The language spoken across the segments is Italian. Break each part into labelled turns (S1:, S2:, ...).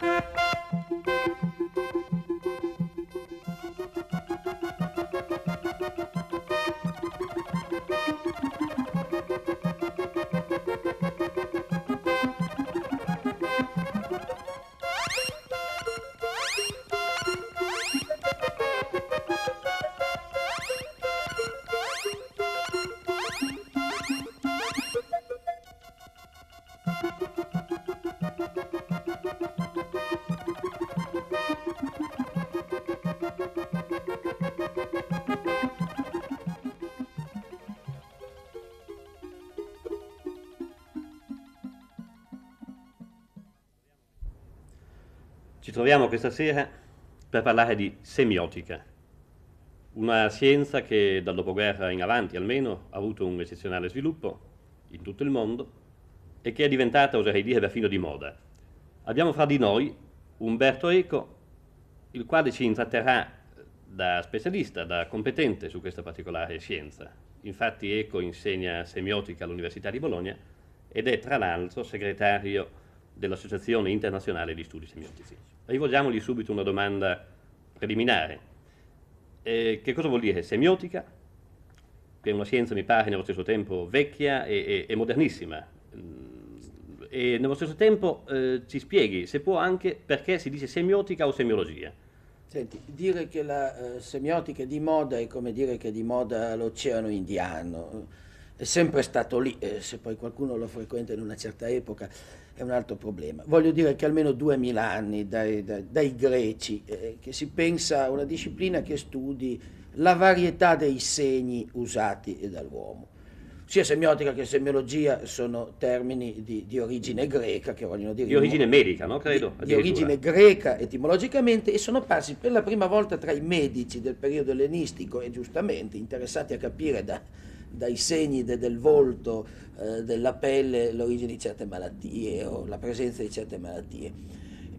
S1: Thank you.
S2: troviamo questa sera per parlare di semiotica, una scienza che dal dopoguerra in avanti almeno ha avuto un eccezionale sviluppo in tutto il mondo e che è diventata, oserei dire, perfino di moda. Abbiamo fra di noi Umberto Eco, il quale ci intratterrà eh, da specialista, da competente su questa particolare scienza. Infatti Eco insegna semiotica all'Università di Bologna ed è tra l'altro segretario dell'Associazione Internazionale di Studi Semiotici. Rivolgiamogli subito una domanda preliminare. Eh, che cosa vuol dire semiotica? Che è una scienza, mi pare, nello stesso tempo vecchia e, e, e modernissima. Mm, e nello stesso tempo eh, ci spieghi, se può, anche perché si dice semiotica o semiologia.
S3: Senti, dire che la eh, semiotica è di moda è come dire che è di moda l'oceano indiano. È sempre stato lì, eh, se poi qualcuno lo frequenta in una certa epoca è un altro problema. Voglio dire che almeno 2000 anni dai, dai, dai greci eh, che si pensa a una disciplina che studi la varietà dei segni usati dall'uomo. Sia semiotica che semiologia sono termini di, di origine greca, che vogliono dire... Di origine medica,
S2: no? Credo. Di, di origine
S3: greca etimologicamente e sono passi per la prima volta tra i medici del periodo ellenistico e giustamente interessati a capire da, dai segni de, del volto, eh, della pelle, l'origine di certe malattie o la presenza di certe malattie.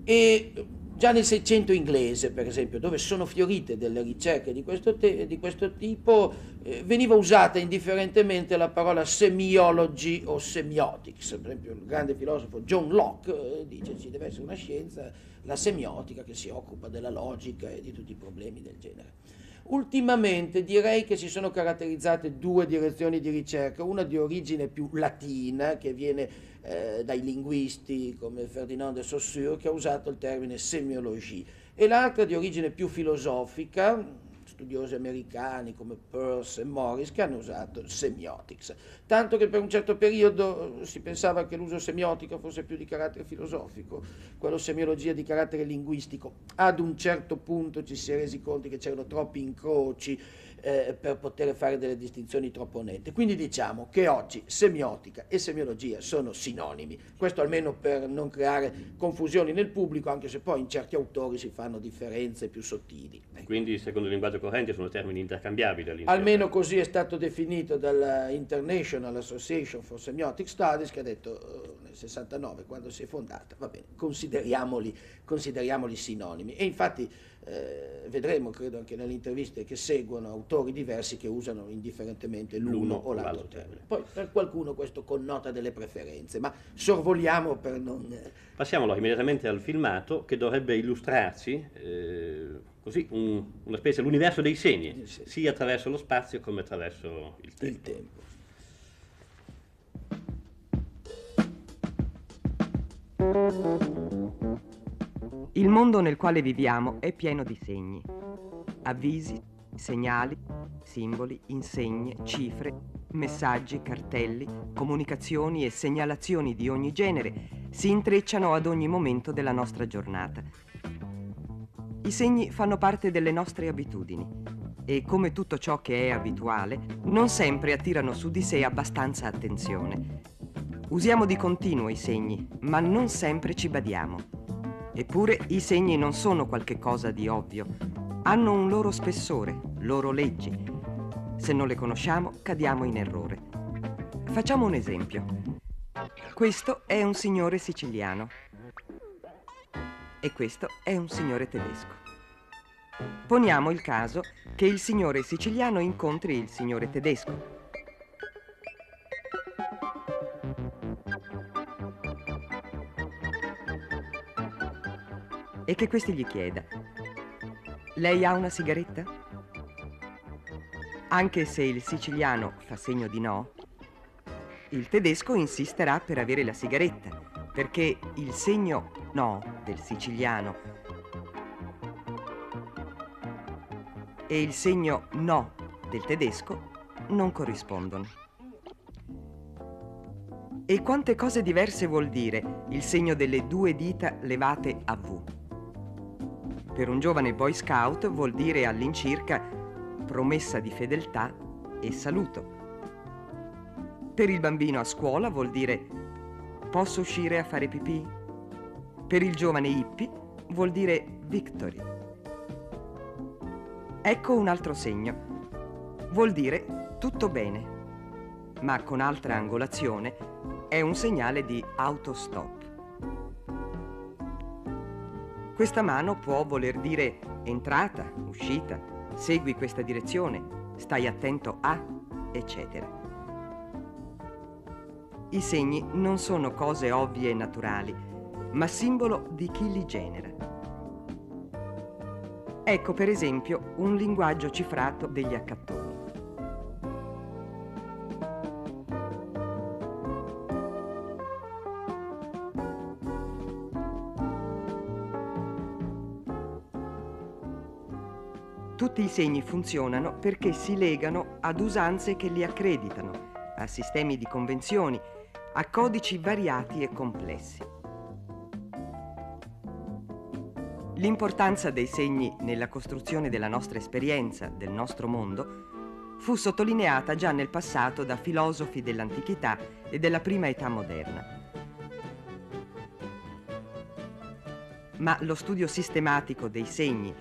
S3: E già nel Seicento inglese, per esempio, dove sono fiorite delle ricerche di questo, te, di questo tipo, eh, veniva usata indifferentemente la parola semiology o semiotics. Per esempio, il grande filosofo John Locke eh, dice ci deve essere una scienza, la semiotica, che si occupa della logica e di tutti i problemi del genere. Ultimamente direi che si sono caratterizzate due direzioni di ricerca, una di origine più latina che viene eh, dai linguisti come Ferdinand de Saussure che ha usato il termine semiologia e l'altra di origine più filosofica studiosi americani come Peirce e Morris che hanno usato il semiotics, tanto che per un certo periodo eh, si pensava che l'uso semiotico fosse più di carattere filosofico, quello semiologia di carattere linguistico. Ad un certo punto ci si è resi conto che c'erano troppi incroci eh, per poter fare delle distinzioni troppo nette. Quindi diciamo che oggi semiotica e semiologia sono sinonimi, questo almeno per non creare confusioni nel pubblico, anche se poi in certi autori si fanno differenze più sottili.
S2: Quindi secondo il linguaggio corrente sono termini intercambiabili all'interno? Almeno
S3: così è stato definito dall'International Association for Semiotic Studies che ha detto eh, nel 69 quando si è fondata, va bene, consideriamoli, consideriamoli sinonimi. E infatti eh, vedremo, credo anche nelle interviste che seguono, autori diversi che usano indifferentemente l'uno, o l'altro termine. Poi per qualcuno questo connota delle preferenze, ma sorvoliamo per non... Eh,
S2: Passiamolo immediatamente al filmato che dovrebbe illustrarci eh, così un, una specie, l'universo dei segni, sì. sia attraverso lo spazio come attraverso Il tempo. Il tempo.
S4: Thank you. Il mondo nel quale viviamo è pieno di segni. Avvisi, segnali, simboli, insegne, cifre, messaggi, cartelli, comunicazioni e segnalazioni di ogni genere si intrecciano ad ogni momento della nostra giornata. I segni fanno parte delle nostre abitudini e come tutto ciò che è abituale non sempre attirano su di sé abbastanza attenzione. Usiamo di continuo i segni, ma non sempre ci badiamo. Eppure i segni non sono qualche cosa di ovvio, hanno un loro spessore, loro leggi. Se non le conosciamo, cadiamo in errore. Facciamo un esempio. Questo è un signore siciliano e questo è un signore tedesco. Poniamo il caso che il signore siciliano incontri il signore tedesco e che questi gli chieda lei ha una sigaretta? Anche se il siciliano fa segno di no, il tedesco insisterà per avere la sigaretta, perché il segno no del siciliano e il segno no del tedesco non corrispondono. E quante cose diverse vuol dire il segno delle due dita levate a V? Per un giovane Boy Scout vuol dire all'incirca promessa di fedeltà e saluto. Per il bambino a scuola vuol dire posso uscire a fare pipì? Per il giovane hippie vuol dire victory. Ecco un altro segno. Vuol dire tutto bene, ma con altra angolazione è un segnale di autostop. Questa mano può voler dire entrata, uscita, segui questa direzione, stai attento a, eccetera. I segni non sono cose ovvie e naturali, ma simbolo di chi li genera. Ecco per esempio un linguaggio cifrato degli accattoni. i segni funzionano perché si legano ad usanze che li accreditano, a sistemi di convenzioni, a codici variati e complessi. L'importanza dei segni nella costruzione della nostra esperienza, del nostro mondo, fu sottolineata già nel passato da filosofi dell'antichità e della prima età moderna. Ma lo studio sistematico dei segni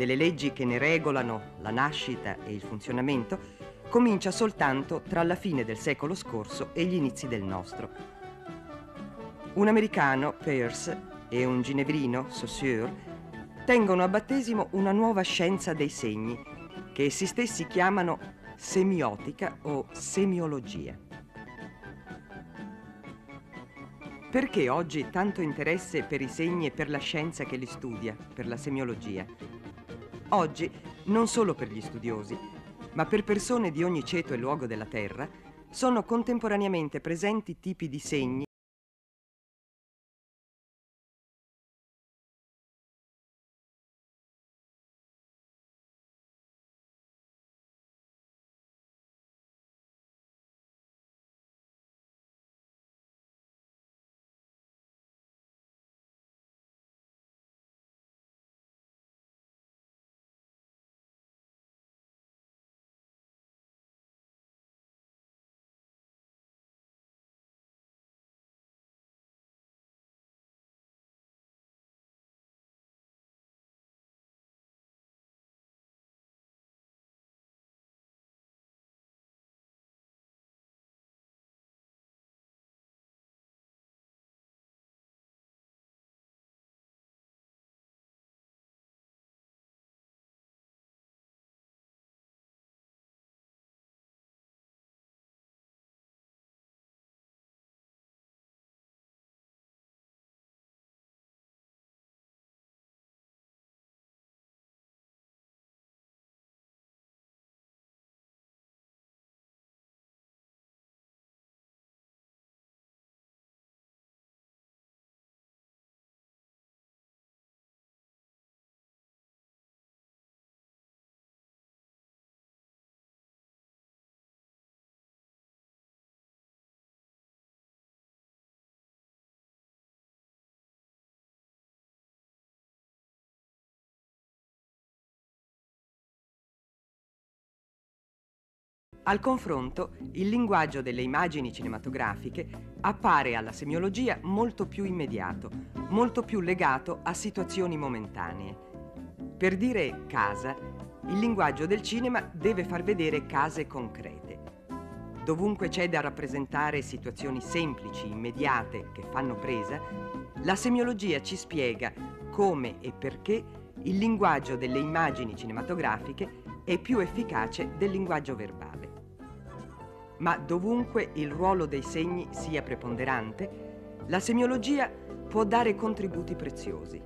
S4: delle leggi che ne regolano la nascita e il funzionamento comincia soltanto tra la fine del secolo scorso e gli inizi del nostro. Un americano, Peirce, e un ginevrino, Saussure, tengono a battesimo una nuova scienza dei segni, che essi stessi chiamano semiotica o semiologia. Perché oggi tanto interesse per i segni e per la scienza che li studia, per la semiologia? oggi non solo per gli studiosi, ma per persone di ogni ceto e luogo della Terra, sono contemporaneamente presenti tipi di segni Al confronto, il linguaggio delle immagini cinematografiche appare alla semiologia molto più immediato, molto più legato a situazioni momentanee. Per dire casa, il linguaggio del cinema deve far vedere case concrete. Dovunque c'è da rappresentare situazioni semplici, immediate, che fanno presa, la semiologia ci spiega come e perché il linguaggio delle immagini cinematografiche è più efficace del linguaggio verbale ma dovunque il ruolo dei segni sia preponderante, la semiologia può dare contributi preziosi.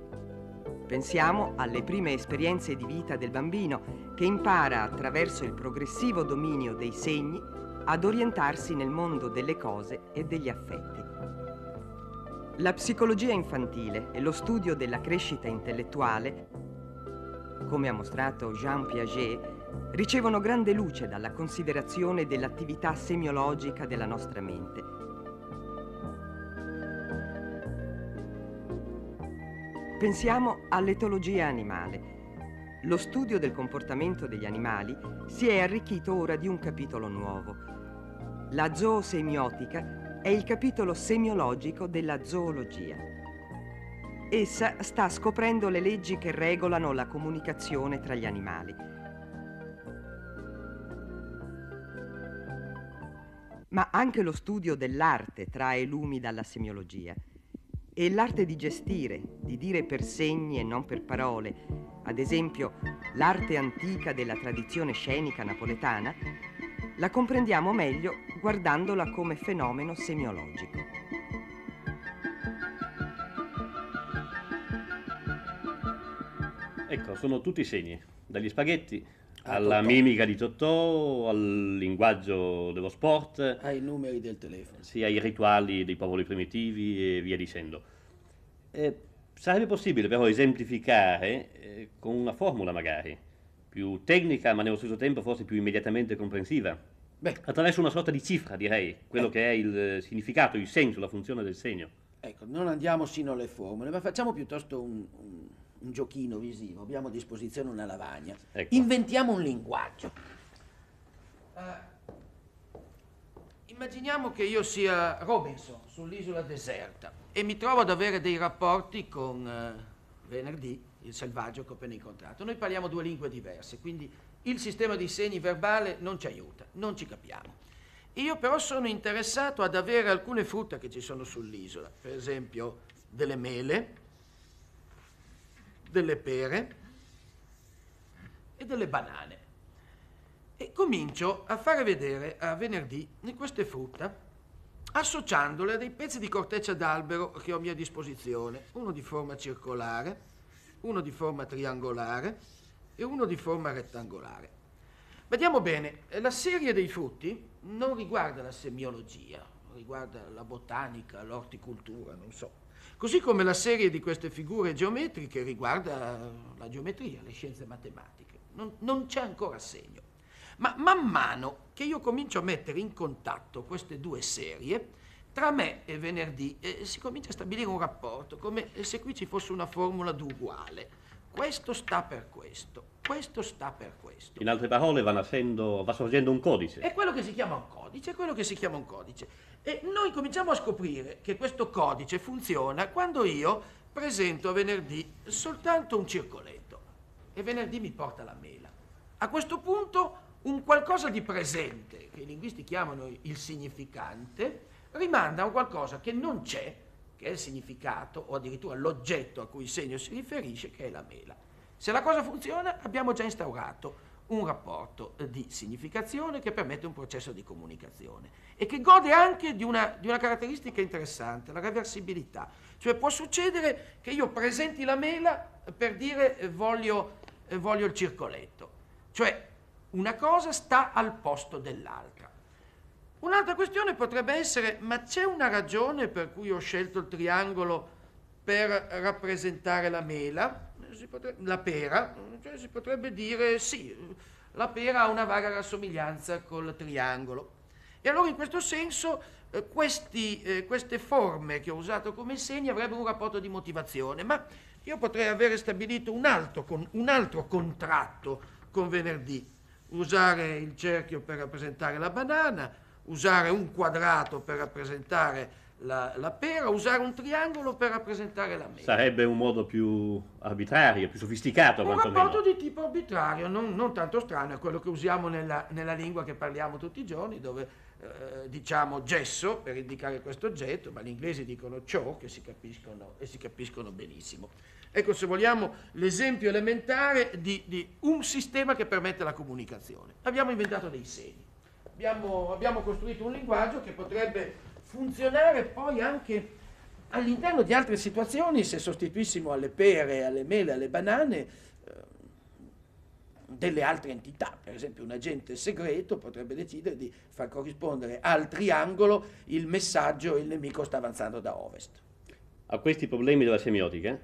S4: Pensiamo alle prime esperienze di vita del bambino che impara attraverso il progressivo dominio dei segni ad orientarsi nel mondo delle cose e degli affetti. La psicologia infantile e lo studio della crescita intellettuale, come ha mostrato Jean Piaget, ricevono grande luce dalla considerazione dell'attività semiologica della nostra mente. Pensiamo all'etologia animale. Lo studio del comportamento degli animali si è arricchito ora di un capitolo nuovo. La zoosemiotica è il capitolo semiologico della zoologia. Essa sta scoprendo le leggi che regolano la comunicazione tra gli animali. ma anche lo studio dell'arte trae lumi dalla semiologia. E l'arte di gestire, di dire per segni e non per parole, ad esempio l'arte antica della tradizione scenica napoletana, la comprendiamo meglio guardandola come fenomeno semiologico. Ecco, sono tutti segni, dagli spaghetti
S2: alla Totò. mimica di Totò, al linguaggio dello sport,
S3: ai numeri del telefono,
S2: sì, ai rituali dei popoli primitivi e via dicendo. Eh, sarebbe possibile però esemplificare eh, con una formula magari, più tecnica ma nello stesso tempo forse più immediatamente comprensiva, Beh. attraverso una sorta di cifra direi, quello eh. che è il significato, il senso, la funzione del segno.
S3: Ecco, non andiamo sino alle formule, ma facciamo piuttosto un, un un giochino visivo, abbiamo a disposizione una lavagna, ecco. inventiamo un linguaggio. Uh, immaginiamo che io sia Robinson sull'isola deserta e mi trovo ad avere dei rapporti con uh, Venerdì, il selvaggio che ho appena incontrato. Noi parliamo due lingue diverse, quindi il sistema di segni verbale non ci aiuta, non ci capiamo. Io però sono interessato ad avere alcune frutta che ci sono sull'isola, per esempio delle mele, delle pere e delle banane. E comincio a fare vedere a venerdì queste frutta associandole a dei pezzi di corteccia d'albero che ho a mia disposizione, uno di forma circolare, uno di forma triangolare e uno di forma rettangolare. Vediamo bene, la serie dei frutti non riguarda la semiologia, riguarda la botanica, l'orticoltura, non so. Così come la serie di queste figure geometriche riguarda la geometria, le scienze matematiche. Non, non c'è ancora segno. Ma man mano che io comincio a mettere in contatto queste due serie, tra me e venerdì eh, si comincia a stabilire un rapporto, come se qui ci fosse una formula d'uguale. Questo sta per questo, questo sta per questo.
S2: In altre parole va, nascendo, va sorgendo un codice. È
S3: quello che si chiama un codice, è quello che si chiama un codice. E noi cominciamo a scoprire che questo codice funziona quando io presento a venerdì soltanto un circoletto e venerdì mi porta la mela. A questo punto un qualcosa di presente, che i linguisti chiamano il significante, rimanda a un qualcosa che non c'è, che è il significato o addirittura l'oggetto a cui il segno si riferisce, che è la mela. Se la cosa funziona abbiamo già instaurato un rapporto di significazione che permette un processo di comunicazione e che gode anche di una, di una, caratteristica interessante, la reversibilità. Cioè può succedere che io presenti la mela per dire eh, voglio, eh, voglio il circoletto, cioè una cosa sta al posto dell'altra. Un'altra questione potrebbe essere ma c'è una ragione per cui ho scelto il triangolo per rappresentare la mela? potrebbe, la pera, cioè si potrebbe dire sì, la pera ha una vaga rassomiglianza col triangolo. E allora in questo senso eh, questi, eh, queste forme che ho usato come segni avrebbero un rapporto di motivazione, ma io potrei avere stabilito un altro, con, un altro contratto con venerdì, usare il cerchio per rappresentare la banana, usare un quadrato per rappresentare la, la, pera, usare un triangolo per rappresentare la mela.
S2: Sarebbe un modo più arbitrario, più sofisticato. Un rapporto
S3: di tipo arbitrario, non, non, tanto strano, è quello che usiamo nella, nella lingua che parliamo tutti i giorni, dove eh, diciamo gesso per indicare questo oggetto, ma gli inglesi dicono ciò che si capiscono e si capiscono benissimo. Ecco, se vogliamo, l'esempio elementare di, di un sistema che permette la comunicazione. Abbiamo inventato dei segni, abbiamo, abbiamo costruito un linguaggio che potrebbe funzionare poi anche all'interno di altre situazioni, se sostituissimo alle pere, alle mele, alle banane, eh, delle altre entità, per esempio un agente segreto potrebbe decidere di far corrispondere al triangolo il messaggio il nemico sta avanzando da ovest.
S2: A questi problemi della semiotica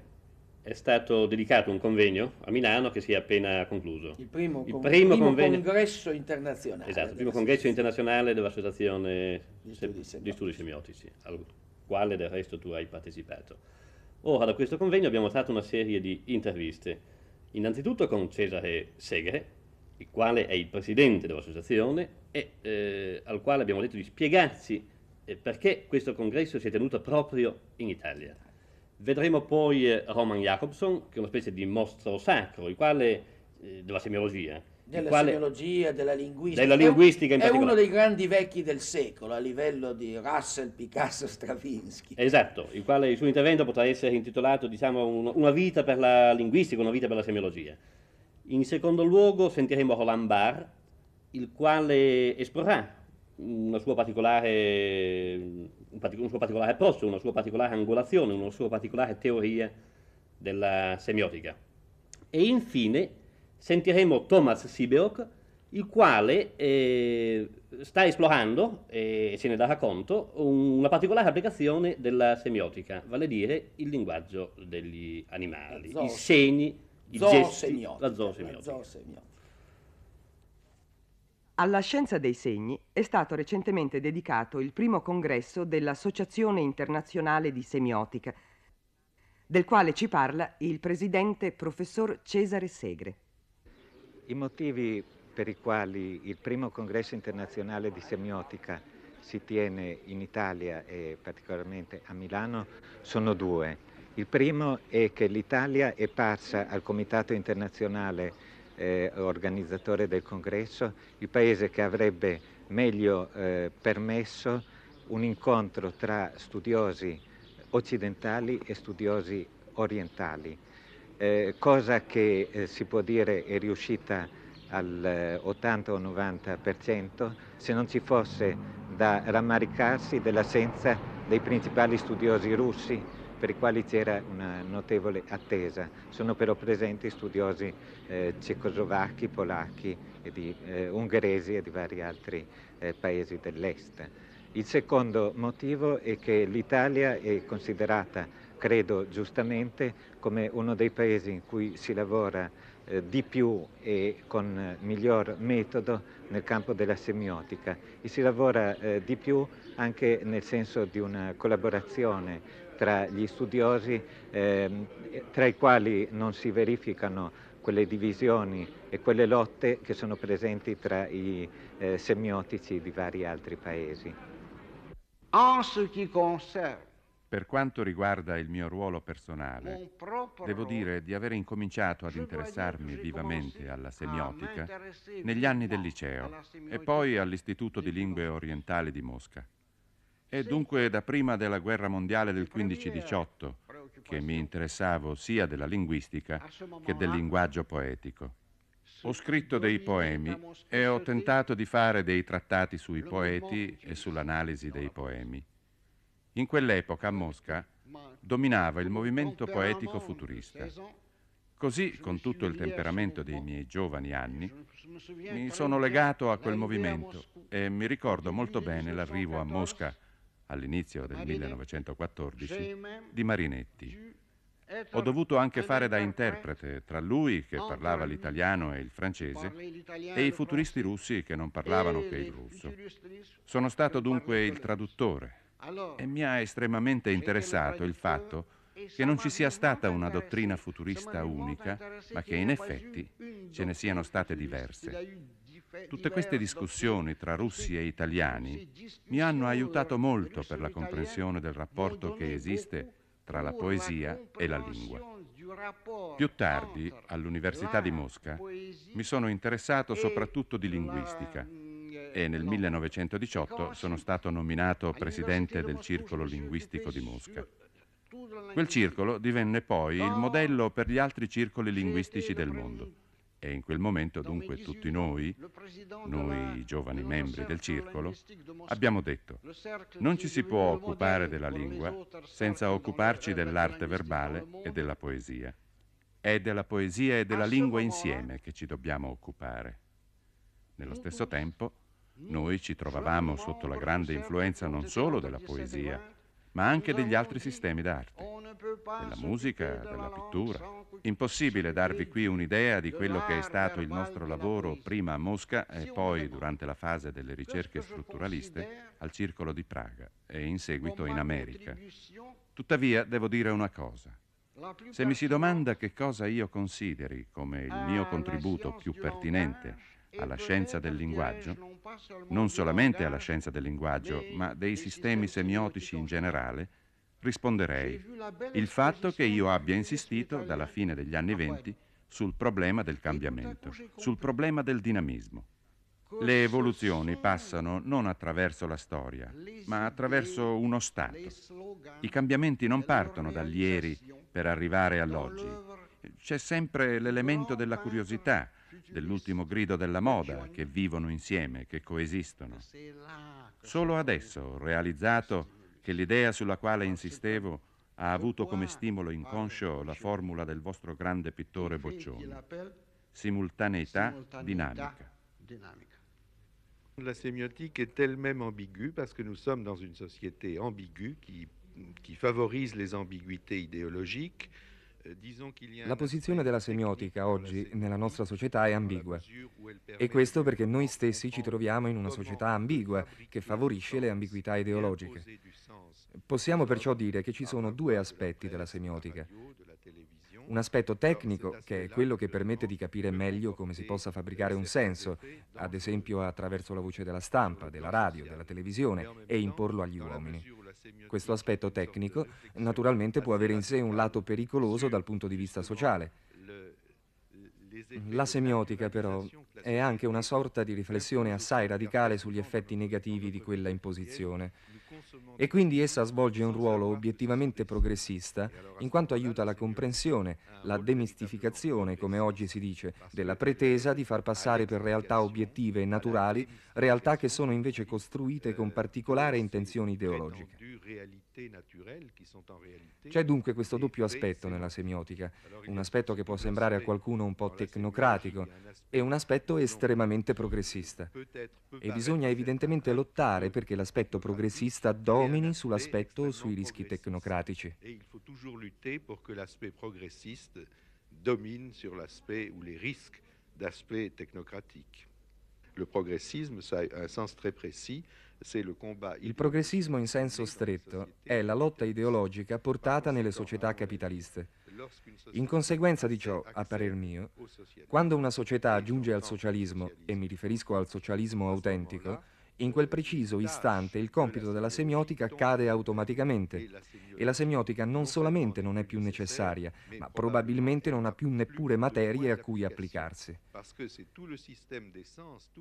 S2: è stato dedicato un convegno a Milano che si è appena concluso. Il
S3: primo, il primo, primo congresso internazionale. Esatto, il primo congresso
S2: internazionale dell'Associazione di Studi, Semiotici, al quale del resto tu hai partecipato. Ora, da questo convegno abbiamo tratto una serie di interviste, innanzitutto con Cesare Segre, il quale è il presidente dell'associazione e eh, al quale abbiamo detto di spiegarci eh, perché questo congresso si è tenuto proprio in Italia. Vedremo poi eh, Roman Jacobson, che è una specie di mostro sacro, il quale, eh, della semiologia.
S3: Della quale, semiologia, della linguistica. Della linguistica in è uno dei grandi vecchi del secolo, a livello di Russell, Picasso, Stravinsky.
S2: Esatto, il, quale, il suo intervento potrà essere intitolato, diciamo, un, una vita per la linguistica, una vita per la semiologia. In secondo luogo sentiremo Roland Barr, il quale esporrà una sua particolare un suo particolare approccio, una sua particolare angolazione, una sua particolare teoria della semiotica. E infine sentiremo Thomas Sibeok, il quale eh, sta esplorando, e eh, se ne darà conto, una particolare applicazione della semiotica, vale a dire il linguaggio degli animali, i segni,
S4: i gesti,
S2: la zoosemiotica. La zoosemiotica.
S4: Alla scienza dei segni è stato recentemente dedicato il primo congresso dell'Associazione internazionale di semiotica, del quale ci parla il presidente professor Cesare Segre. I
S1: motivi per i quali il primo congresso internazionale di semiotica si tiene in Italia e particolarmente a Milano sono due. Il primo è che l'Italia è parsa al Comitato internazionale eh, organizzatore del congresso, il paese che avrebbe meglio eh, permesso un incontro tra studiosi occidentali e studiosi orientali, eh, cosa che eh, si può dire è riuscita al 80 eh, o 90% se non ci fosse da rammaricarsi dell'assenza dei principali studiosi russi per i quali c'era una notevole attesa. Sono però presenti studiosi eh, cecoslovacchi, polacchi, e di, eh, ungheresi e di vari altri eh, paesi dell'est. Il secondo motivo è che l'Italia è considerata, credo giustamente, come uno dei paesi in cui si lavora eh, di più e con miglior metodo nel campo della semiotica e si lavora eh, di più anche nel senso di una collaborazione tra gli studiosi, ehm, tra i quali non si verificano quelle divisioni e quelle lotte che sono presenti tra i eh, semiotici di vari altri paesi. Per quanto riguarda il mio ruolo personale,
S5: devo dire di aver incominciato ad interessarmi vivamente alla semiotica negli anni del liceo e poi all'Istituto di Lingue Orientali di Mosca. È dunque da prima della guerra mondiale del 15-18 che mi interessavo sia della linguistica che del linguaggio poetico. Ho scritto dei poemi e ho tentato di fare dei trattati sui poeti e sull'analisi dei poemi. In quell'epoca a Mosca dominava il movimento poetico futurista. Così, con tutto il temperamento dei miei giovani anni, mi sono legato a quel movimento e mi ricordo molto bene l'arrivo a Mosca all'inizio del 1914, di Marinetti. Ho dovuto anche fare da interprete tra lui che parlava l'italiano e il francese e i futuristi russi che non parlavano che il russo. Sono stato dunque il traduttore e mi ha estremamente interessato il fatto che non ci sia stata una dottrina futurista unica, ma che in effetti ce ne siano state
S1: diverse.
S5: Tutte queste discussioni tra russi e italiani mi hanno aiutato molto per la comprensione del rapporto che esiste tra la poesia e la lingua. Più tardi, all'Università di Mosca, mi sono interessato soprattutto di linguistica e nel 1918 sono stato nominato presidente del Circolo Linguistico di Mosca. Quel circolo divenne poi il modello per gli altri circoli linguistici del mondo. E in quel momento dunque tutti noi, noi giovani membri del circolo, abbiamo detto, non ci si può occupare della lingua senza occuparci dell'arte verbale e della poesia. È della poesia e della lingua insieme che ci dobbiamo occupare. Nello stesso tempo, noi ci trovavamo sotto la grande influenza non solo della poesia, ma anche degli altri sistemi d'arte, della musica, della pittura. Impossibile darvi qui un'idea di quello che è stato il nostro lavoro prima a Mosca e poi durante la fase delle ricerche strutturaliste al Circolo di Praga e in seguito in America. Tuttavia devo dire una cosa. Se mi si domanda che cosa io consideri come il mio contributo più pertinente alla scienza del linguaggio, non solamente alla scienza del linguaggio, ma dei sistemi semiotici in generale, risponderei il fatto che io abbia insistito dalla fine degli anni venti sul problema del cambiamento, sul problema del dinamismo. Le evoluzioni passano non attraverso la storia, ma attraverso uno Stato. I cambiamenti non partono dal ieri per arrivare all'oggi. C'è sempre l'elemento della curiosità, dell'ultimo grido della moda che vivono insieme, che coesistono. Solo adesso ho realizzato che l'idea sulla quale insistevo ha avuto come stimolo inconscio la formula del vostro grande pittore Boccioni. simultaneità
S6: dinamica. La semiotica è tellement ambigua perché parce que nous sommes dans une société ambiguë qui, qui favorise les ambiguïtés idéologiques. La posizione
S7: della semiotica oggi nella nostra società è ambigua e questo perché noi stessi ci troviamo in una società ambigua che favorisce le ambiguità ideologiche. Possiamo perciò dire che ci sono due aspetti della semiotica. Un aspetto tecnico, che è quello che permette di capire meglio come si possa fabbricare un senso, ad esempio attraverso la voce della stampa, della radio, della televisione, e imporlo agli uomini. Questo aspetto tecnico naturalmente può avere in sé un lato pericoloso dal punto di vista sociale. La semiotica però è anche una sorta di riflessione assai radicale sugli effetti negativi di quella imposizione. E quindi essa svolge un ruolo obiettivamente progressista in quanto aiuta la comprensione, la demistificazione, come oggi si dice, della pretesa di far passare per realtà obiettive e naturali realtà che sono invece costruite con particolare intenzione ideologica.
S8: C'è dunque questo doppio aspetto
S7: nella semiotica, un aspetto che può sembrare a qualcuno un po' tecnocratico e un aspetto estremamente progressista.
S6: E bisogna
S7: evidentemente lottare perché l'aspetto progressista domini sull'aspetto sui rischi tecnocratici.
S6: domine sur l'aspect ou les risques d'aspect technocratique. Le progressisme, ça a un sens très précis, il
S7: progressismo in senso stretto è la lotta ideologica portata nelle società eh, capitaliste. In conseguenza di ciò, a parer mio, quando una società giunge al socialismo, e mi riferisco al socialismo autentico, in quel preciso istante il compito della semiotica cade automaticamente e la semiotica non solamente non è più necessaria, ma probabilmente non ha più neppure materie a cui applicarsi.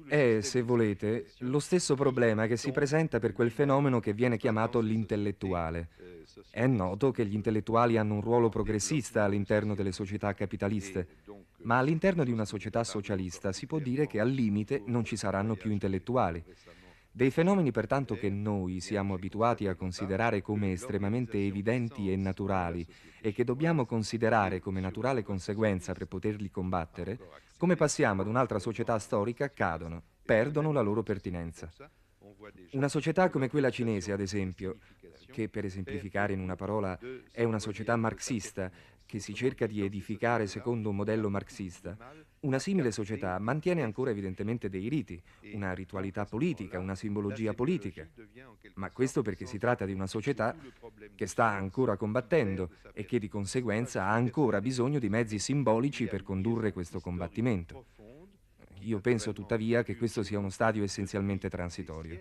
S7: È, eh, se volete, lo stesso problema che si presenta per quel fenomeno che viene chiamato l'intellettuale. Eh, è noto che gli intellettuali hanno un ruolo progressista all'interno delle società capitaliste. Ma all'interno di una società socialista si può dire che al limite non ci saranno più intellettuali. Dei fenomeni pertanto che noi siamo abituati a considerare come estremamente evidenti e naturali e che dobbiamo considerare come naturale conseguenza per poterli combattere, come passiamo ad un'altra società storica, cadono, perdono la loro pertinenza. Una società come quella cinese, ad esempio, che per esemplificare in una parola è una società marxista, che si cerca di edificare secondo un modello marxista, una simile società mantiene ancora evidentemente dei riti, una ritualità politica, una simbologia politica, ma questo perché si tratta di una società che sta ancora combattendo e che di conseguenza ha ancora bisogno di mezzi simbolici per condurre questo combattimento. Io penso tuttavia che questo sia uno stadio essenzialmente transitorio.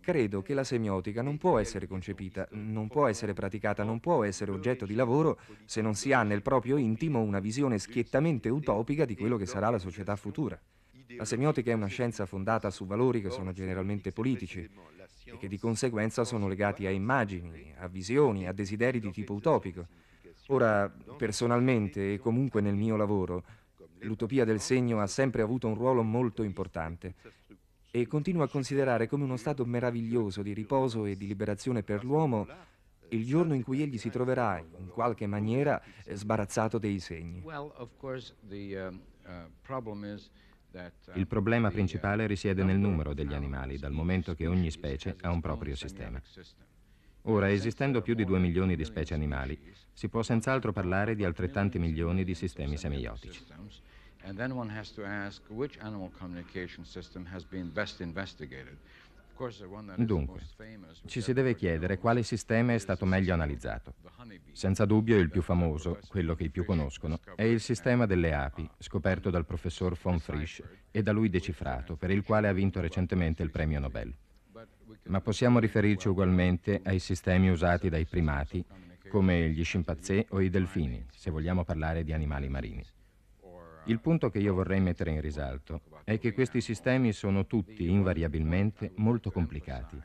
S7: Credo che la semiotica non può essere concepita, non può essere praticata, non può essere oggetto di lavoro se non si ha nel proprio intimo una visione schiettamente utopica di quello che sarà la società futura. La semiotica è una scienza fondata su valori che sono generalmente politici e che di conseguenza sono legati a immagini, a visioni, a desideri di tipo utopico. Ora, personalmente e comunque nel mio lavoro, L'utopia del segno ha sempre avuto un ruolo molto importante e continuo a considerare come uno stato meraviglioso di riposo e di liberazione per l'uomo il giorno in cui egli si troverà in qualche maniera
S8: sbarazzato dei segni.
S5: Uh, uh, uh,
S8: il problema principale risiede nel numero degli animali, dal momento che ogni specie ha un proprio sistema. Ora, esistendo più di due milioni di specie animali, si può senz'altro parlare di altrettanti milioni di sistemi semiotici.
S5: Dunque, ci
S8: si deve chiedere quale sistema è stato meglio analizzato. Senza dubbio il più famoso, quello che i più conoscono, è il sistema delle api, scoperto dal professor von Frisch e da lui decifrato, per il quale ha vinto recentemente il premio Nobel ma possiamo riferirci ugualmente ai sistemi usati dai primati, come gli scimpanzé o i delfini, se vogliamo parlare di animali marini. Il punto che io vorrei mettere in risalto è che questi sistemi sono tutti invariabilmente molto complicati,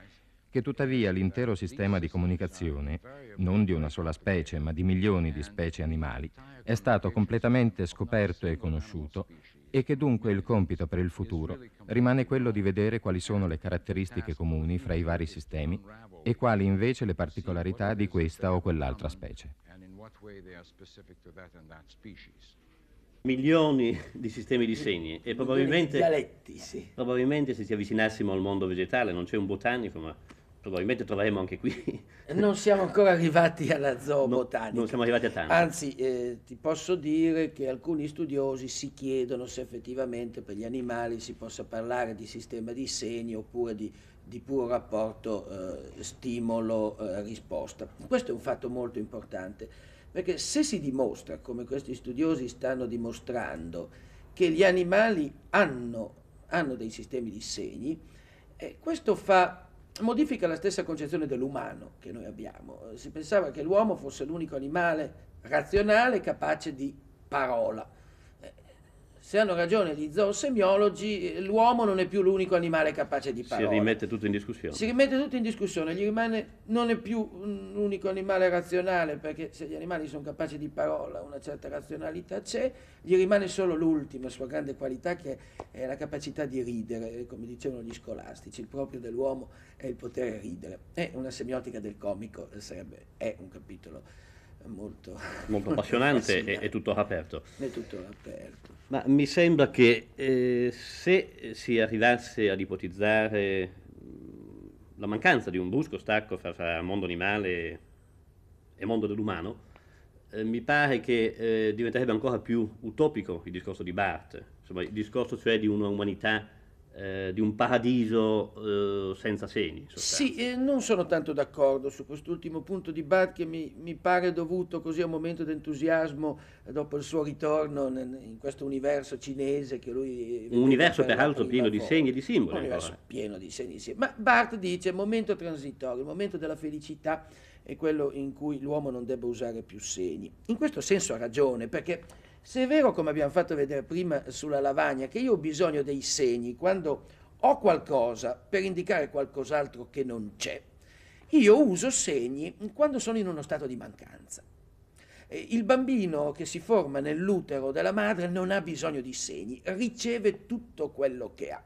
S8: che tuttavia l'intero sistema di comunicazione, non di una sola specie ma di milioni di specie animali, è stato completamente scoperto e conosciuto e che dunque il compito per il futuro rimane quello di vedere quali sono le caratteristiche comuni fra i vari sistemi e quali invece le particolarità di questa o quell'altra specie.
S2: Milioni di sistemi di segni e probabilmente, di dialetti, sì. probabilmente se ci avvicinassimo al mondo vegetale non c'è un botanico ma probabilmente troveremo anche qui. non siamo
S3: ancora arrivati alla zoobotanica.
S2: No, non siamo arrivati a tanto. Anzi,
S3: eh, ti posso dire che alcuni studiosi si chiedono se effettivamente per gli animali si possa parlare di sistema di segni oppure di, di puro rapporto eh, stimolo-risposta. Eh, Questo è un fatto molto importante, perché se si dimostra, come questi studiosi stanno dimostrando, che gli animali hanno, hanno dei sistemi di segni, eh, questo fa modifica la stessa concezione dell'umano che noi abbiamo. Si pensava che l'uomo fosse l'unico animale razionale capace di parola se hanno ragione gli zoosemiologi, l'uomo non è più l'unico animale capace di parlare. Si
S2: rimette tutto in discussione. Si
S3: rimette tutto in discussione, gli rimane, non è più un unico animale razionale, perché se gli animali sono capaci di parola, una certa razionalità c'è, gli rimane solo l'ultima sua grande qualità che è la capacità di ridere, come dicevano gli scolastici, il proprio dell'uomo è il potere ridere. È una semiotica del comico, sarebbe, è un capitolo molto, molto appassionante, E, e, tutto all'aperto. È tutto aperto.
S2: Ma mi sembra che eh, se si arrivasse ad ipotizzare mm, la mancanza di un brusco stacco fra, fra mondo animale e mondo dell'umano, eh, mi pare che eh, diventerebbe ancora più utopico il discorso di Barth, insomma il discorso cioè di una umanità eh, di un paradiso eh, senza segni.
S3: Sì, eh, non sono tanto d'accordo su quest'ultimo punto di Bart che mi, mi pare dovuto così a un momento d'entusiasmo eh, dopo il suo ritorno in, in questo universo cinese che lui... Un universo peraltro pieno di segni e di simboli. Un universo allora. pieno di segni e di simboli. Ma Bart dice momento transitorio, il momento della felicità è quello in cui l'uomo non debba usare più segni. In questo senso ha ragione perché se è vero, come abbiamo fatto vedere prima sulla lavagna, che io ho bisogno dei segni quando ho qualcosa per indicare qualcos'altro che non c'è, io uso segni quando sono in uno stato di mancanza. Il bambino che si forma nell'utero della madre non ha bisogno di segni, riceve tutto quello che ha.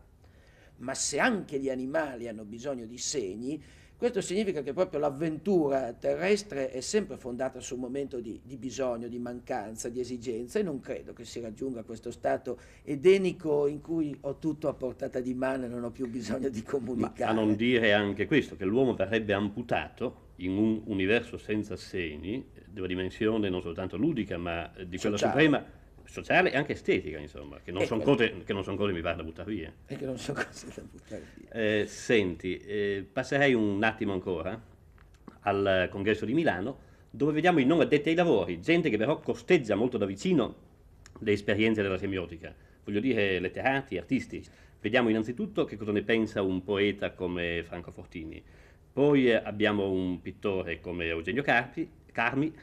S3: Ma se anche gli animali hanno bisogno di segni, questo significa che proprio l'avventura terrestre è sempre fondata su un momento di, di, bisogno, di mancanza, di esigenza e non credo che si raggiunga questo stato edenico in cui ho tutto a portata di mano e non ho più bisogno di comunicare.
S2: Ma a non dire anche questo, che l'uomo verrebbe amputato in un universo senza segni, della dimensione non soltanto ludica ma di quella Sociale. suprema sociale e anche estetica, insomma, che non ecco. sono cose, che non son cose mi pare da buttare via.
S3: E che non sono cose da buttare
S2: via. Eh, senti, eh, passerei un attimo ancora al congresso di Milano, dove vediamo i non addetti ai lavori, gente che però costeggia molto da vicino le esperienze della semiotica, voglio dire letterati, artisti. Vediamo innanzitutto che cosa ne pensa un poeta come Franco Fortini, poi abbiamo un pittore come Eugenio Carpi, Carmi,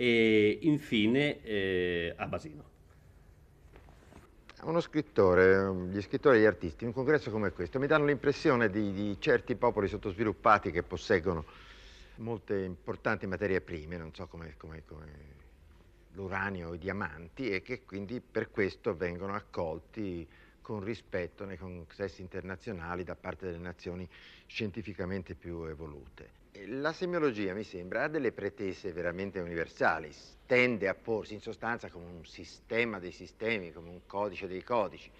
S2: e infine eh, a Basino.
S6: Uno scrittore, gli scrittori e gli artisti, in un congresso come questo, mi danno l'impressione di, di certi popoli sottosviluppati che posseggono molte importanti materie prime, non so come, come, come l'uranio o i diamanti, e che quindi per questo vengono accolti con rispetto nei consessi internazionali da parte delle nazioni scientificamente più evolute. La semiologia, mi sembra, ha delle pretese veramente universali, tende a porsi in sostanza come un sistema dei sistemi, come un codice dei codici.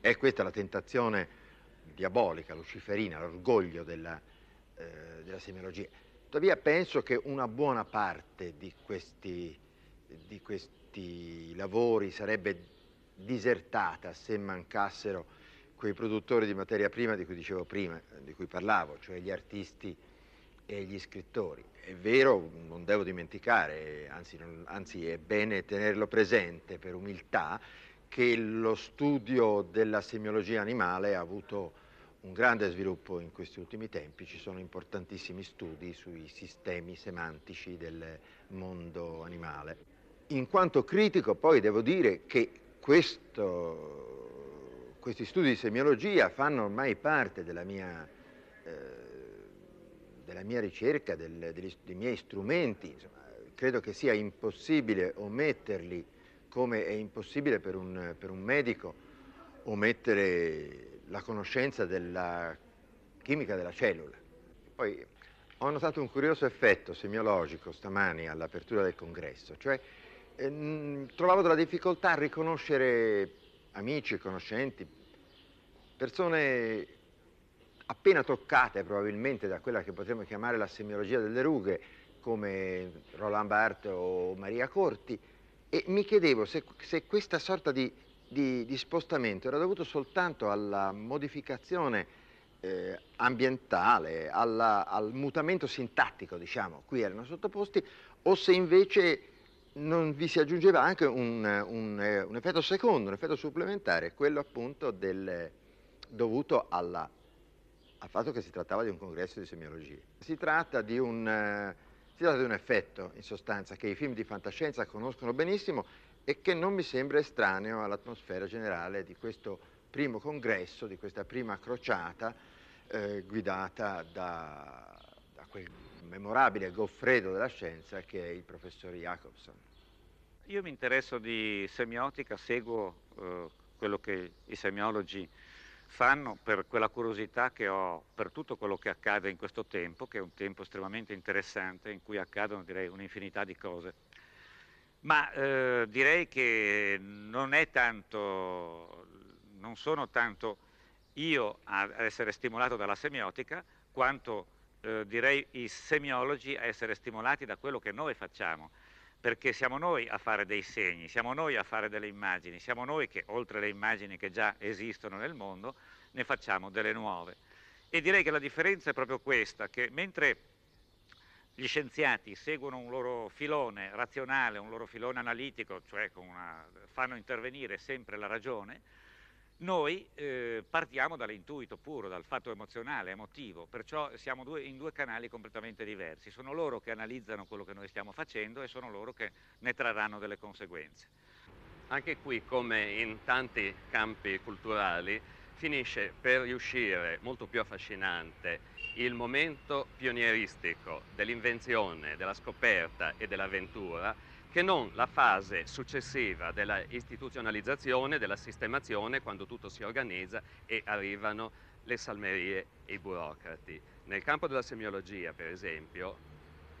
S6: È questa la tentazione diabolica, luciferina, l'orgoglio della, eh, della semiologia. Tuttavia penso che una buona parte di questi, di questi lavori sarebbe disertata se mancassero quei produttori di materia prima di cui dicevo prima, di cui parlavo, cioè gli artisti e gli scrittori. È vero, non devo dimenticare, anzi, non, anzi è bene tenerlo presente per umiltà, che lo studio della semiologia animale ha avuto un grande sviluppo in questi ultimi tempi, ci sono importantissimi studi sui sistemi semantici del mondo animale. In quanto critico poi devo dire che questo, questi studi di semiologia fanno ormai parte della mia eh, della mia ricerca, del, degli, dei miei strumenti, insomma, credo che sia impossibile ometterli come è impossibile per un, per un medico omettere la conoscenza della chimica della cellula. Poi ho notato un curioso effetto semiologico stamani all'apertura del congresso, cioè ehm, trovavo della difficoltà a riconoscere amici, conoscenti, persone appena toccate probabilmente da quella che potremmo chiamare la semiologia delle rughe, come Roland Barthes o Maria Corti, e mi chiedevo se, se questa sorta di, di, di, spostamento era dovuto soltanto alla modificazione eh, ambientale, alla, al mutamento sintattico, diciamo, cui erano sottoposti, o se invece non vi si aggiungeva anche un, un, eh, un effetto secondo, un effetto supplementare, quello appunto del, dovuto alla al fatto che si trattava di un congresso di semiologia. Si tratta di un, eh, si tratta di un effetto, in sostanza, che i film di fantascienza conoscono benissimo e che non mi sembra estraneo all'atmosfera generale di questo primo congresso, di questa prima crociata eh, guidata da, da, quel memorabile goffredo della scienza che è il professor Jacobson.
S9: Io mi interesso di semiotica, seguo eh, quello che i semiologi fanno per quella curiosità che ho per tutto quello che accade in questo tempo, che è un tempo estremamente interessante in cui accadono direi un'infinità di cose. Ma eh, direi che non è tanto, non sono tanto io ad essere stimolato dalla semiotica, quanto eh, direi i semiologi a essere stimolati da quello che noi facciamo perché siamo noi a fare dei segni, siamo noi a fare delle immagini, siamo noi che oltre alle immagini che già esistono nel mondo ne facciamo delle nuove. E direi che la differenza è proprio questa, che mentre gli scienziati seguono un loro filone razionale, un loro filone analitico, cioè una, fanno intervenire sempre la ragione, noi eh, partiamo dall'intuito puro, dal fatto emozionale, emotivo, perciò siamo due, in due canali completamente diversi. Sono loro che analizzano quello che noi stiamo facendo e sono loro che ne trarranno delle conseguenze.
S10: Anche qui, come in tanti campi culturali, finisce per riuscire molto più affascinante il momento pionieristico dell'invenzione, della scoperta e dell'avventura che non la fase successiva della istituzionalizzazione, della sistemazione, quando tutto si organizza e arrivano le salmerie e i burocrati. Nel campo della semiologia, per esempio,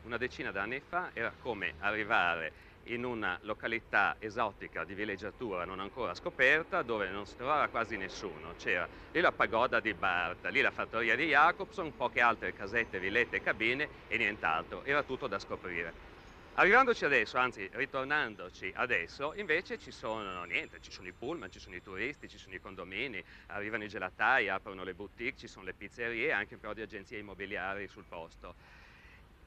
S10: una decina d'anni fa era come arrivare in una località esotica di villeggiatura non ancora scoperta dove non si trovava quasi nessuno. C'era lì la pagoda di Barta, lì la fattoria di Jacobson, poche altre casette, villette e cabine e nient'altro. Era tutto da scoprire. Arrivandoci adesso, anzi ritornandoci adesso, invece ci sono niente, ci sono i pullman, ci sono i turisti, ci sono i condomini, arrivano i gelatai, aprono le boutique, ci sono le pizzerie e anche un po' di agenzie immobiliari sul posto.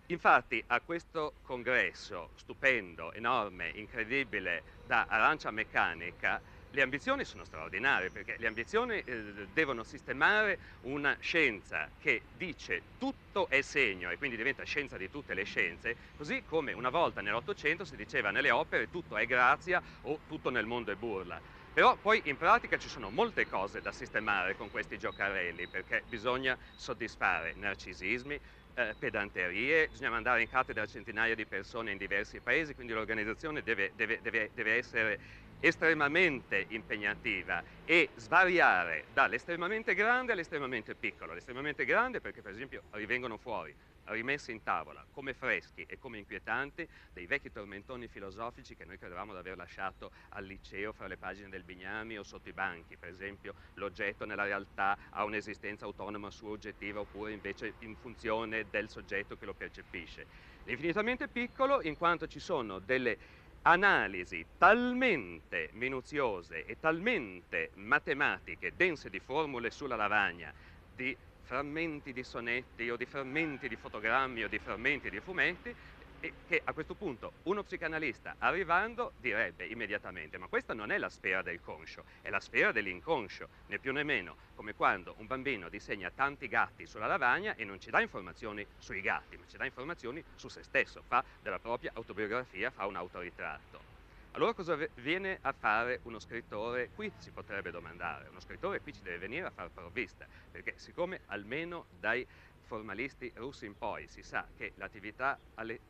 S10: Infatti a questo congresso stupendo, enorme, incredibile da arancia meccanica le ambizioni sono straordinarie perché le ambizioni eh, devono sistemare una scienza che dice tutto è segno e quindi diventa scienza di tutte le scienze, così come una volta nell'Ottocento si diceva nelle opere tutto è grazia o tutto nel mondo è burla. Però poi in pratica ci sono molte cose da sistemare con questi giocarelli perché bisogna soddisfare narcisismi, eh, pedanterie, bisogna mandare in cattedra centinaia di persone in diversi paesi, quindi l'organizzazione deve, deve, deve, deve essere estremamente impegnativa e svariare dall'estremamente grande all'estremamente piccolo. L'estremamente grande perché per esempio rivengono fuori, rimessi in tavola, come freschi e come inquietanti, dei vecchi tormentoni filosofici che noi credevamo di aver lasciato al liceo fra le pagine del Bignami o sotto i banchi, per esempio l'oggetto nella realtà ha un'esistenza autonoma sua oggettiva oppure invece in funzione del soggetto che lo percepisce. L'infinitamente piccolo in quanto ci sono delle analisi talmente minuziose e talmente matematiche, dense di formule sulla lavagna, di frammenti di sonetti o di frammenti di fotogrammi o di frammenti di fumetti, e che a questo punto uno psicanalista arrivando direbbe immediatamente ma questa non è la sfera del conscio, è la sfera dell'inconscio, né più né meno, come quando un bambino disegna tanti gatti sulla lavagna e non ci dà informazioni sui gatti, ma ci dà informazioni su se stesso, fa della propria autobiografia, fa un autoritratto. Allora cosa viene a fare uno scrittore qui? Si potrebbe domandare. Uno scrittore qui ci deve venire a far provvista, perché siccome almeno dai formalisti russi in poi si sa che l'attività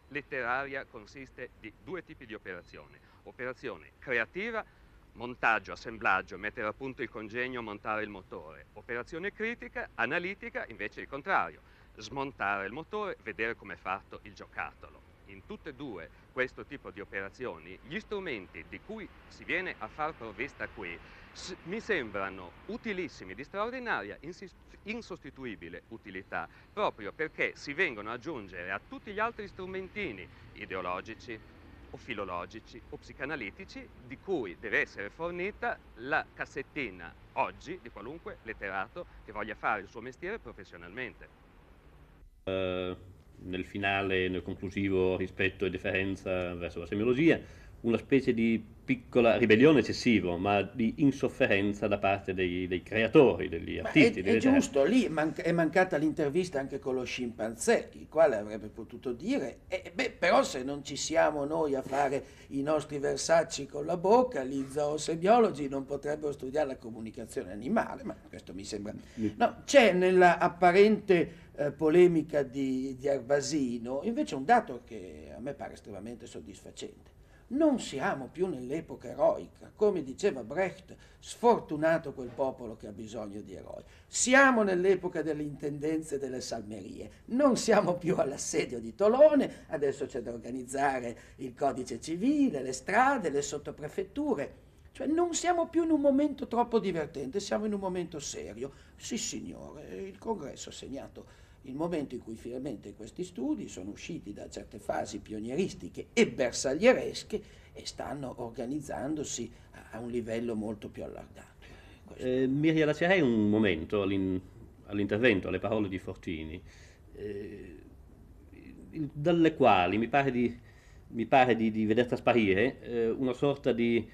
S10: letteraria consiste di due tipi di operazione. Operazione creativa, montaggio, assemblaggio, mettere a punto il congegno, montare il motore. Operazione critica, analitica, invece il contrario, smontare il motore, vedere come è fatto il giocattolo. In tutte e due questo tipo di operazioni, gli strumenti di cui si viene a far provvista qui mi sembrano utilissimi, di straordinaria insostituibile utilità, proprio perché si vengono ad aggiungere a tutti gli altri strumentini ideologici o filologici o psicanalitici di cui deve essere fornita la cassettina oggi di qualunque letterato che voglia fare il suo mestiere professionalmente.
S2: Uh, nel finale, nel conclusivo rispetto e deferenza verso la semiologia, una specie di piccola ribellione eccessiva, ma di insofferenza da parte dei, dei creatori, degli artisti. È, è giusto,
S3: lì man- è mancata l'intervista anche con lo scimpanzé, il quale avrebbe potuto dire, eh, beh, però se non ci siamo noi a fare i nostri versacci con la bocca, gli zoosebiologi non potrebbero studiare la comunicazione animale, ma questo mi sembra... No, c'è nella apparente eh, polemica di, di Arbasino invece un dato che a me pare estremamente soddisfacente non siamo più nell'epoca eroica, come diceva Brecht, sfortunato quel popolo che ha bisogno di eroi. Siamo nell'epoca delle intendenze e delle salmerie, non siamo più all'assedio di Tolone, adesso c'è da organizzare il codice civile, le strade, le sottoprefetture. Cioè non siamo più in un momento troppo divertente, siamo in un momento serio. Sì signore, il congresso ha segnato il momento in cui finalmente questi studi sono usciti da certe fasi pionieristiche e bersaglieresche e stanno organizzandosi a un livello molto più allargato. Eh, mi
S2: riallaccerei un momento all'in- all'intervento, alle parole di Fortini, eh, dalle quali mi pare di, mi pare di, di veder trasparire eh, una sorta di,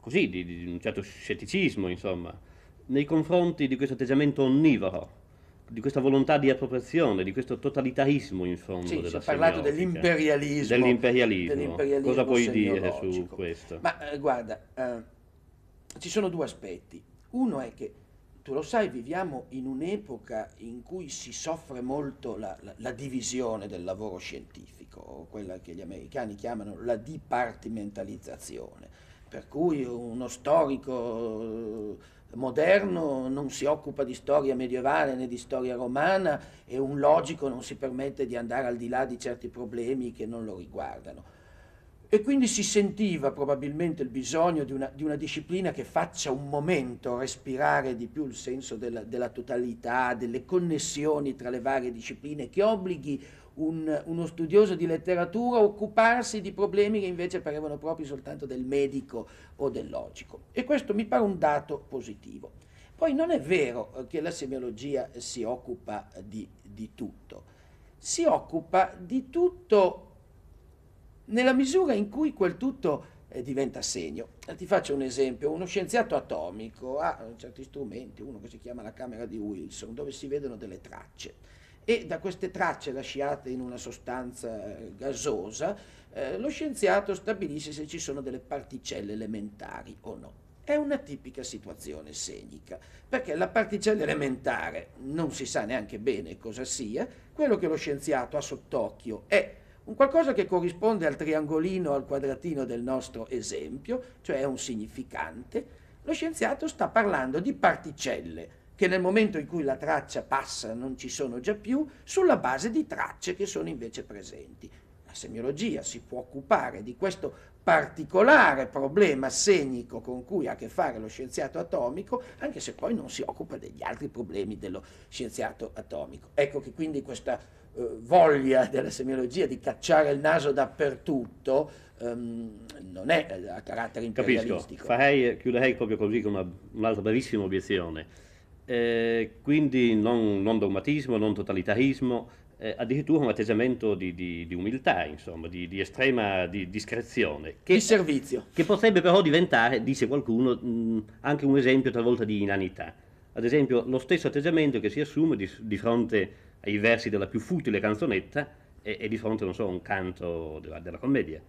S2: così, di, di un certo scetticismo, insomma, nei confronti di questo atteggiamento onnivoro di questa volontà di appropriazione, di questo totalitarismo in fondo. Sì, della si è parlato dell'imperialismo, dell'imperialismo. dell'imperialismo. Cosa puoi dire su questo? Ma
S3: eh, guarda, eh, ci sono due aspetti. Uno è che, tu lo sai, viviamo in un'epoca in cui si soffre molto la, la, la divisione del lavoro scientifico, quella che gli americani chiamano la dipartimentalizzazione, per cui uno storico moderno non si occupa di storia medievale né di storia romana e un logico non si permette di andare al di là di certi problemi che non lo riguardano. E quindi si sentiva probabilmente il bisogno di una, di una disciplina che faccia un momento respirare di più il senso della, della totalità, delle connessioni tra le varie discipline, che obblighi un, uno studioso di letteratura occuparsi di problemi che invece parevano proprio soltanto del medico o del logico. E questo mi pare un dato positivo. Poi non è vero eh, che la semiologia si occupa di, di tutto, si occupa di tutto nella misura in cui quel tutto eh, diventa segno. Eh, ti faccio un esempio, uno scienziato atomico ha eh, certi strumenti, uno che si chiama la camera di Wilson, dove si vedono delle tracce e da queste tracce lasciate in una sostanza eh, gasosa eh, lo scienziato stabilisce se ci sono delle particelle elementari o no. È una tipica situazione scenica, perché la particella elementare non si sa neanche bene cosa sia, quello che lo scienziato ha sott'occhio è un qualcosa che corrisponde al triangolino, al quadratino del nostro esempio, cioè è un significante, lo scienziato sta parlando di particelle, che nel momento in cui la traccia passa non ci sono già più, sulla base di tracce che sono invece presenti. La semiologia si può occupare di questo particolare problema segnico con cui ha a che fare lo scienziato atomico, anche se poi non si occupa degli altri problemi dello scienziato atomico. Ecco che quindi questa eh, voglia della semiologia di cacciare il naso dappertutto ehm, non è eh, a carattere imperialistico. Capisco,
S2: Farei, chiuderei proprio così con una, un'altra bravissima obiezione eh, quindi non, non, dogmatismo, non totalitarismo, eh, addirittura un atteggiamento di, di, di umiltà, insomma, di, di estrema discrezione. Che, di servizio. Che potrebbe però diventare, dice qualcuno, mh, mm, anche un esempio talvolta di inanità. Ad esempio lo stesso atteggiamento che si assume di, fronte ai versi della più futile canzonetta e, e di fronte, non so, a un canto della, della commedia.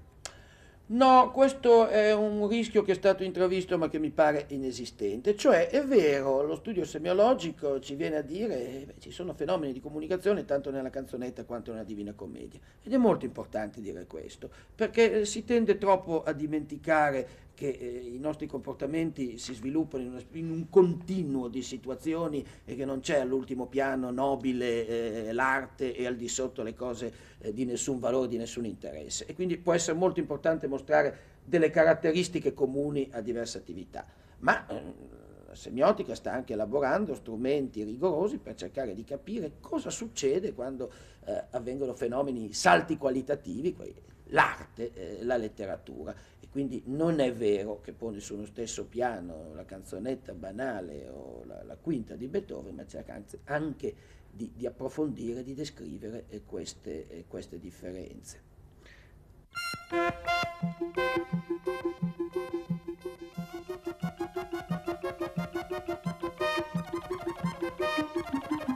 S3: No, questo è un rischio che è stato intravisto ma che mi pare inesistente. Cioè, è vero, lo studio semiologico ci viene a dire che eh, ci sono fenomeni di comunicazione tanto nella canzonetta quanto nella Divina Commedia. Ed è molto importante dire questo, perché eh, si tende troppo a dimenticare che eh, i nostri comportamenti si sviluppano in, una, in, un continuo di situazioni e che non c'è all'ultimo piano nobile eh, l'arte e al di sotto le cose eh, di nessun valore, di nessun interesse. E quindi può essere molto importante mostrare delle caratteristiche comuni a diverse attività. Ma la eh, semiotica sta anche elaborando strumenti rigorosi per cercare di capire cosa succede quando eh, avvengono fenomeni salti qualitativi, l'arte, eh, la letteratura. Quindi non è vero che pone sullo stesso piano la canzonetta banale o la, la quinta di Beethoven, ma cerca anche di, di approfondire, di descrivere eh, queste, eh, queste differenze.
S1: Thank you.